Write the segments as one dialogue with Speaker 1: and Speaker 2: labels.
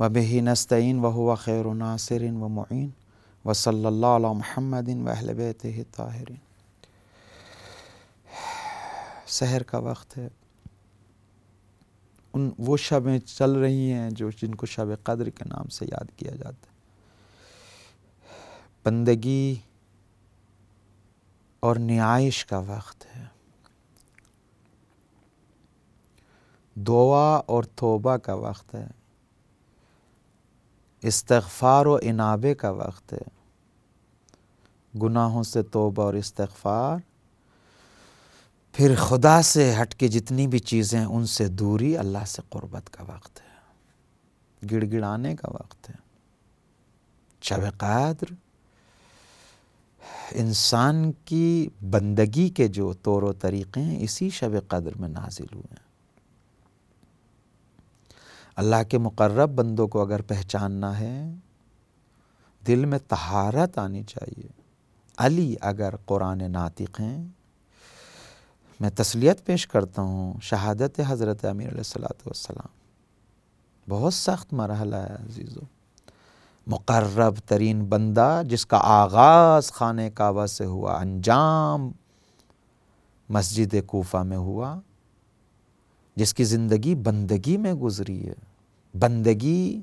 Speaker 1: वबही नस्तिन वहुआ खैर नासरिन व मुन व सल्ला महमदिन वहलबैत ताहरीन शहर का वक्त है उन वो शबें चल रही हैं जो जिनको शब कद्र के नाम से याद किया जाता है बंदगी और न्याइश का वक्त है दुआ और तोबा का वक्त है इस्तफ़ार व इनाबे का वक्त है गुनाहों से तोबा और इस्तफ़ार फिर खुदा से हट के जितनी भी चीज़ें उनसे दूरी अल्लाह से क़ुरबत का वक्त है गिड़गिड़ाने का वक्त है शब कद्र इंसान की बंदगी के जो तौर तरीक़े हैं इसी शब कद्र में नाजिल हुए हैं अल्लाह के मुकर्रब बंदों को अगर पहचानना है दिल में तहारत आनी चाहिए अली अगर कुरान नातिक हैं मैं तसलियत पेश करता हूँ शहादत हज़रत अमीर सलाम बहुत सख्त मरहला है अजीज़ो मुकर्रब तरीन बंदा जिसका आगाज़ खान काबा से हुआ अंजाम मस्जिद कोफा में हुआ जिसकी ज़िंदगी बंदगी में गुजरी है बंदगी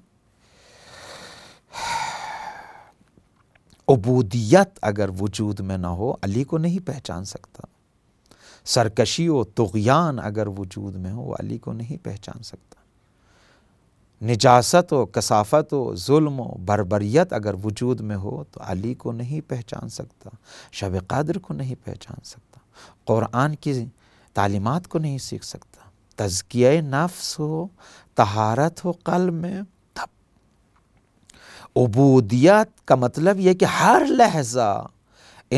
Speaker 1: उबूदियत अगर वजूद में ना हो अली को नहीं पहचान सकता सरकशी व तुगयान अगर वजूद में हो अली को नहीं पहचान सकता निजासत व कसाफत व जुल्म व बरबरीत अगर वजूद में हो तो अली को नहीं पहचान सकता शब कदर को नहीं पहचान सकता क़ुरान की तालीमत को नहीं सीख सकता तजकिया नफ्स हो तहारत हो कल में तब उबूदियत का मतलब यह कि हर लहजा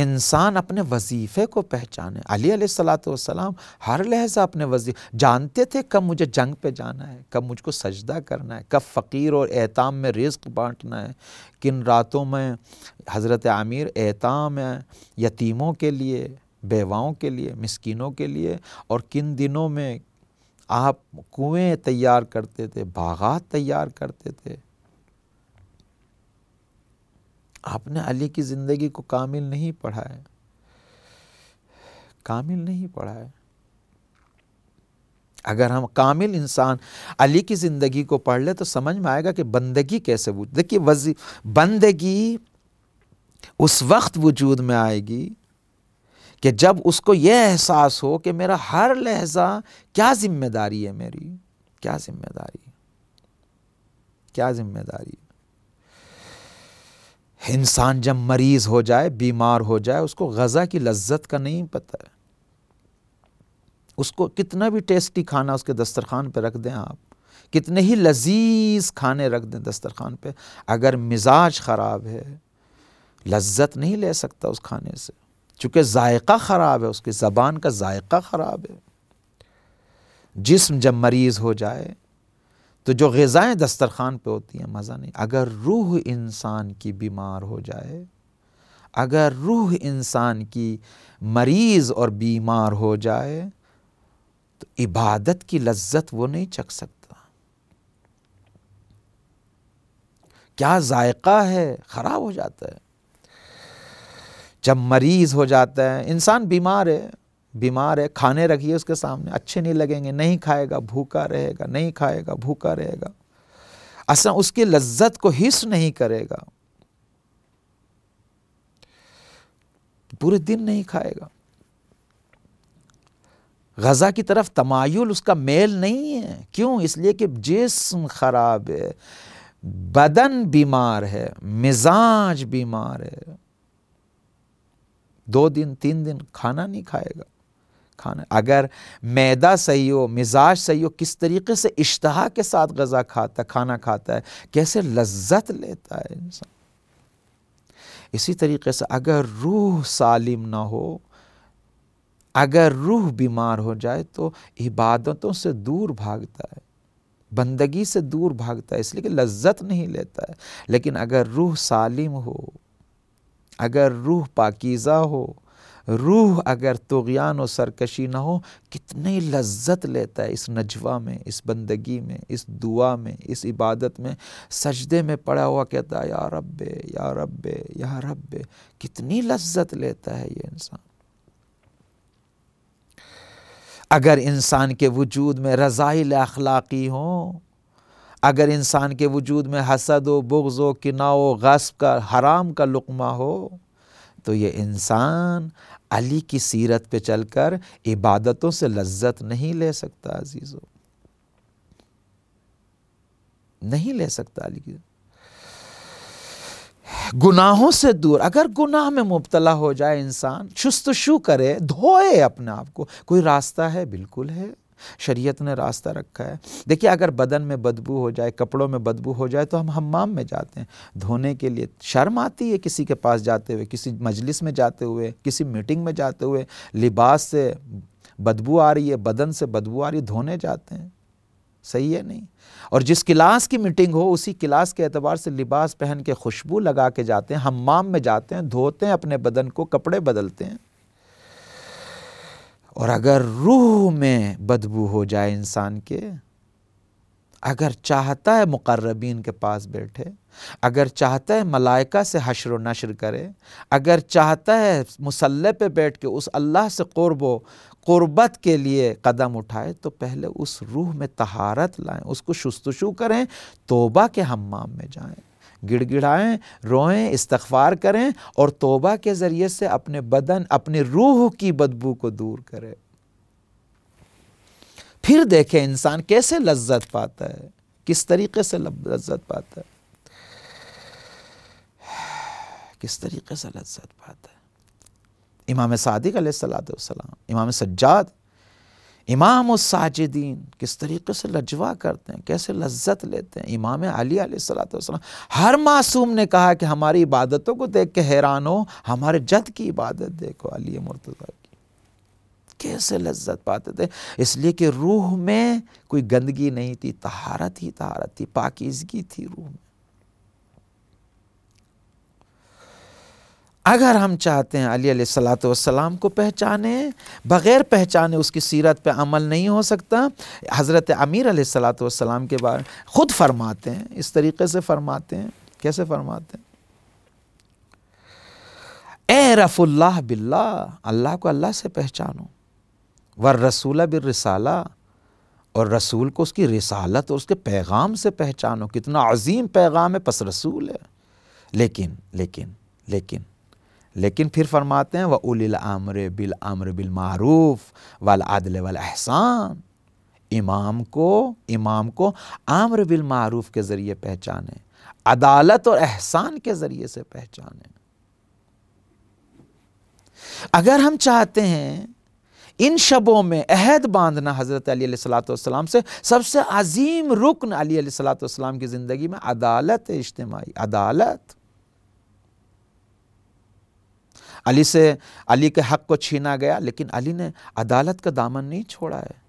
Speaker 1: इंसान अपने वजीफ़े को पहचाने अली सलाम हर लहजा अपने वजी जानते थे कब मुझे जंग पे जाना है कब मुझको सजदा करना है कब फ़कीर और एहताम में रिस्क बांटना है किन रातों में हज़रत आमिर एहताम है यतीमों के लिए बेवाओं के लिए मस्किनों के लिए और किन दिनों में आप कुएं तैयार करते थे बागात तैयार करते थे आपने अली की ज़िंदगी को कामिल नहीं पढ़ा है कामिल नहीं पढ़ा है अगर हम कामिल इंसान अली की ज़िंदगी को पढ़ ले तो समझ में आएगा कि बंदगी कैसे देखिए वजी बंदगी उस वक्त वजूद में आएगी कि जब उसको यह एहसास हो कि मेरा हर लहजा क्या जिम्मेदारी है मेरी क्या जिम्मेदारी क्या जिम्मेदारी इंसान जब मरीज़ हो जाए बीमार हो जाए उसको गज़ा की लज्जत का नहीं पता है उसको कितना भी टेस्टी खाना उसके दस्तरखान पर रख दें आप कितने ही लजीज खाने रख दें दस्तरखान पे अगर मिजाज ख़राब है लज्जत नहीं ले सकता उस खाने से चूँकि जायका ख़राब है उसकी ज़बान का जायका ख़राब है जिसम जब मरीज़ हो जाए तो जो गज़ाएँ दस्तरखान पर होती हैं मज़ा नहीं अगर रूह इंसान की बीमार हो जाए अगर रूह इंसान की मरीज़ और बीमार हो जाए तो इबादत की लज्जत वो नहीं चख सकता क्या जायका है ख़राब हो जाता है जब मरीज़ हो जाता है इंसान बीमार है बीमार है खाने रखिए उसके सामने अच्छे नहीं लगेंगे नहीं खाएगा भूखा रहेगा नहीं खाएगा भूखा रहेगा असल उसकी लज्जत को हिस्स नहीं करेगा पूरे दिन नहीं खाएगा गज़ा की तरफ तमायुल उसका मेल नहीं है क्यों इसलिए कि जिसम ख़राब है बदन बीमार है मिजाज बीमार है दो दिन तीन दिन खाना नहीं खाएगा खाना अगर मैदा सही हो मिजाज सही हो किस तरीके से इश्तहा के साथ गज़ा खाता है खाना खाता है कैसे लज्जत लेता है इंसान इसी तरीके से अगर रूह सालिम ना हो अगर रूह बीमार हो जाए तो इबादतों से दूर भागता है बंदगी से दूर भागता है इसलिए कि लज्जत नहीं लेता है लेकिन अगर रूह सालिम हो अगर रूह पाकिज़ा हो रूह अगर तुगयान और सरकशी ना हो कितनी लज्जत लेता है इस नजवा में इस बंदगी में इस दुआ में इस इबादत में सजदे में पड़ा हुआ कहता है या रब्बे या रब्बे या रब्बे कितनी लज्जत लेता है ये इंसान अगर इंसान के वजूद में रज़ाइल अखलाक़ी हों अगर इंसान के वजूद में हसद व बुग्ज़ व किना व गस्ब का हराम का लुकमा हो तो ये इंसान अली की सीरत पे चलकर इबादतों से लज्जत नहीं ले सकता अजीज़ो नहीं ले सकता अली की गुनाहों से दूर अगर गुनाह में मुबतला हो जाए इंसान चुस्त शु करे धोए अपने आप को कोई रास्ता है बिल्कुल है शरीयत ने रास्ता रखा है देखिए अगर बदन में बदबू हो जाए कपड़ों में बदबू हो जाए तो हम हमाम में जाते हैं धोने के लिए शर्म आती है किसी के पास जाते हुए किसी मजलिस में जाते हुए किसी मीटिंग में जाते हुए लिबास से बदबू आ रही है बदन से बदबू आ रही है धोने जाते हैं सही है नहीं और जिस क्लास की मीटिंग हो उसी क्लास के अतबार से लिबास पहन के खुशबू लगा के जाते हैं हमाम में जाते हैं धोते हैं अपने बदन को कपड़े बदलते हैं और अगर रूह में बदबू हो जाए इंसान के अगर चाहता है मुकर्रबीन के पास बैठे अगर चाहता है मलाइका से हशर नशर करे अगर चाहता है मुसल्ले पे बैठ के उस अल्लाह से क़ुरबो क़ुरबत के लिए कदम उठाए तो पहले उस रूह में तहारत लाएं उसको शुस्तशु करें तोबा के हमाम में जाएं गिड़गिड़ाएं रोएं इस्तफार करें और तोबा के ज़रिए से अपने बदन अपनी रूह की बदबू को दूर करें फिर देखें इंसान कैसे लज्जत पाता है किस तरीके से लज्जत पाता है किस तरीके से लज्जत पाता है इमाम सादिक सलाम इमाम सज्जाद इमाम साजिदीन किस तरीके से लजवा करते हैं कैसे लज्जत लेते हैं इमाम अली सलाम हर मासूम ने कहा कि हमारी इबादतों को देख के हैरान हो हमारे जद की इबादत देखो अली मुर्तज़ा की कैसे लज्जत पाते थे इसलिए कि रूह में कोई गंदगी नहीं थी तहारत ही तहारत थी पाकिजगी थी रूह में अगर हम चाहते हैं अली सलात वसलाम को पहचाने बग़ैर पहचाने उसकी सीरत पे अमल नहीं हो सकता हज़रत अमीर सलात वसलाम के बारे ख़ुद फरमाते हैं इस तरीके से फरमाते हैं कैसे फरमाते हैं ए रफुल्लाह बिल्ला अल्लाह को अल्लाह से पहचानो वर रसूल बिर रसाला और रसूल को उसकी रसालत और उसके पैगाम से पहचानो कितना अजीम पैगाम है पस रसूल है लेकिन लेकिन लेकिन लेकिन फिर फरमाते हैं व उलिल आमर बिल आमर बिल मारूफ वाल आदल वाल एहसान इमाम को इमाम को आम्र बिल मारूफ के ज़रिए पहचाने अदालत और एहसान के ज़रिए से पहचाने अगर हम चाहते हैं इन शबों में अहद बांधना हज़रत अली सलाम से सबसे अजीम रुकन अली सलाम की ज़िंदगी में अदालत इज्तमी अदालत अली से अली के हक को छीना गया लेकिन अली ने अदालत का दामन नहीं छोड़ा है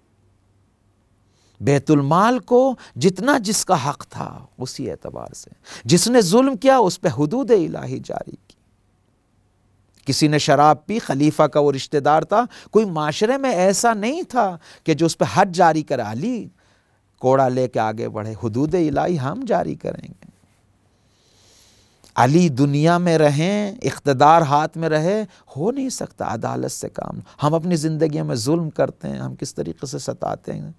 Speaker 1: बैतुलमाल को जितना जिसका हक था उसी एतबार से जिसने जुल्म किया उस पर हदूद इलाही जारी की किसी ने शराब पी खलीफा का वो रिश्तेदार था कोई माशरे में ऐसा नहीं था कि जो उस पर हद जारी करा अली कोड़ा लेके आगे बढ़े हदूद इलाही हम जारी करेंगे अली दुनिया में रहें इकतदार हाथ में रहे हो नहीं सकता अदालत से काम हम अपनी ज़िंदगी में जुल्म करते हैं हम किस तरीके से सताते हैं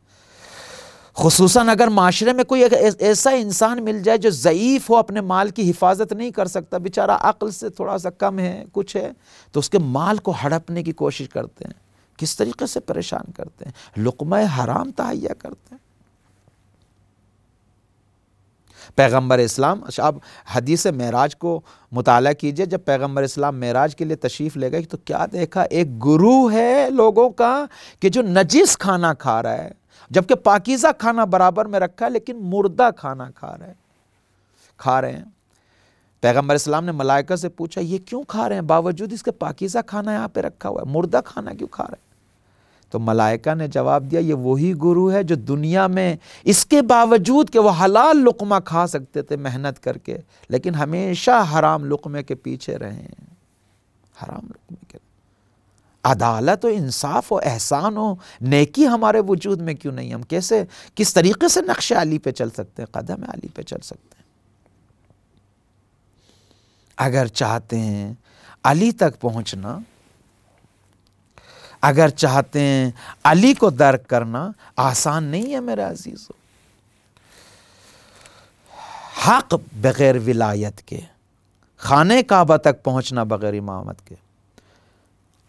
Speaker 1: खसूस अगर माशरे में कोई ऐसा इंसान मिल जाए जो ज़यीफ़ हो अपने माल की हिफाजत नहीं कर सकता बेचारा अक्ल से थोड़ा सा कम है कुछ है तो उसके माल को हड़पने की कोशिश करते हैं किस तरीके से परेशान करते हैं लुकम हराम तहैया करते हैं पैगम्बर इस्लाम अच्छा आप हदीस महराज को मुताल कीजिए जब पैगम्बर इस्लाम महराज के लिए तशरीफ़ ले गए तो क्या देखा एक गुरु है लोगों का कि जो नजीस खाना खा रहा है जबकि पाकिज़ा खाना बराबर में रखा है लेकिन मुर्दा खाना खा रहा है खा रहे हैं पैगम्बर इस्लाम ने मलाइका से पूछा ये क्यों खा रहे हैं बावजूद इसके पाकिज़ा खाना यहाँ पे रखा हुआ है मुर्दा खाना क्यों खा रहे हैं तो मलाइका ने जवाब दिया ये वही गुरु है जो दुनिया में इसके बावजूद कि वो हलाल लुकमा खा सकते थे मेहनत करके लेकिन हमेशा हराम लुकमे के पीछे रहे हैं हराम लुकमे के अदालत हो इंसाफ हो एहसान हो नेकी हमारे वजूद में क्यों नहीं हम कैसे किस तरीके से नक्शे अली पे चल सकते हैं कदम अली पे चल सकते हैं अगर चाहते हैं अली तक पहुंचना अगर चाहते हैं अली को दर्क करना आसान नहीं है मेरे अजीज़ हक बग़ैर विलायत के खाने काबा तक पहुंचना बग़ैर इमामत के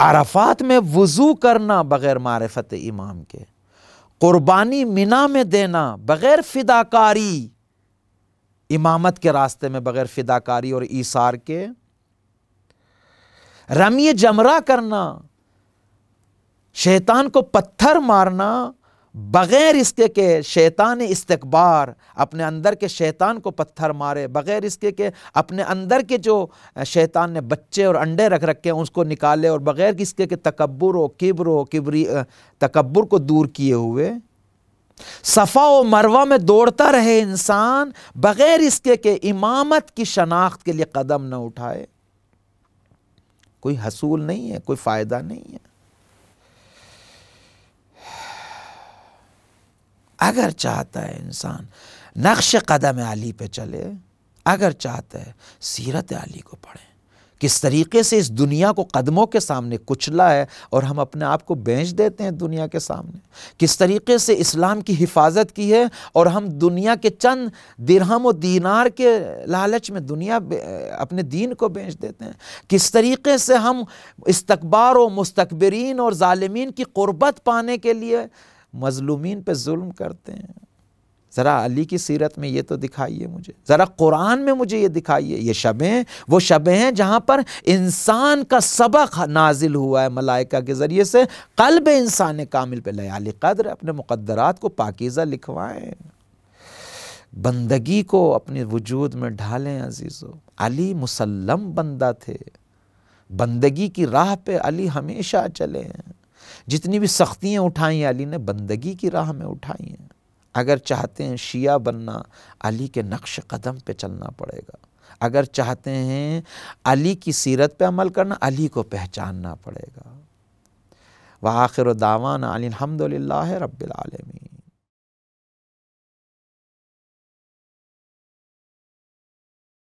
Speaker 1: अरफात में वज़ू करना बग़ैर मारफत इमाम के कुर्बानी मिना में देना बग़ैर फ़िदाकारी इमामत के रास्ते में बग़ैर फ़िदाकारी और ईसार के रमी जमरा करना शैतान को पत्थर मारना बग़ैर इसके के शैतान इस्तकबार अपने अंदर के शैतान को पत्थर मारे बग़ैर इसके के अपने अंदर के जो शैतान ने बच्चे और अंडे रख रखे हैं उसको निकाले और बग़ैर किसके के तकबर व किब्र किबरी तकबर को दूर किए हुए सफ़ा व मरवा में दौड़ता रहे इंसान बग़ैर इसके के इमामत की शनाख्त के लिए कदम न उठाए कोई हसूल नहीं है कोई फ़ायदा नहीं है अगर चाहता है इंसान नक्श कदम अली पे चले अगर चाहता है सीरत अली को पढ़ें किस तरीके से इस दुनिया को कदमों के सामने कुचला है और हम अपने आप को बेच देते हैं दुनिया के सामने किस तरीके से इस्लाम की हिफाजत की है और हम दुनिया के चंद दिरहम और दीनार के लालच में दुनिया अपने दीन को बेच देते हैं किस तरीके से हम इस्तकबार और मुस्तकबरीन और ालमीन की क़ुरबत पाने के लिए मज़लूम पे जुल्म करते हैं ज़रा अली की सीरत में ये तो दिखाइए मुझे ज़रा कुरान में मुझे ये दिखाइए ये शबें वो शबें हैं जहाँ पर इंसान का सबक नाजिल हुआ है मलाइका के ज़रिए से कल्ब इंसान कामिल पे लयाल कदर अपने मुकदरात को पाकिज़ा लिखवाएं बंदगी को अपने वजूद में ढालें अजीज़ो अली मुसलम बंदा थे बंदगी की राह पर अली हमेशा चले हैं जितनी भी सख्तियाँ उठाई अली ने बंदगी की राह में उठाई हैं अगर चाहते हैं शिया बनना अली के नक्श कदम पे चलना पड़ेगा अगर चाहते हैं अली की सीरत पे अमल करना अली को पहचानना पड़ेगा व आखिर दावान अलहमदिल्ला रबालमी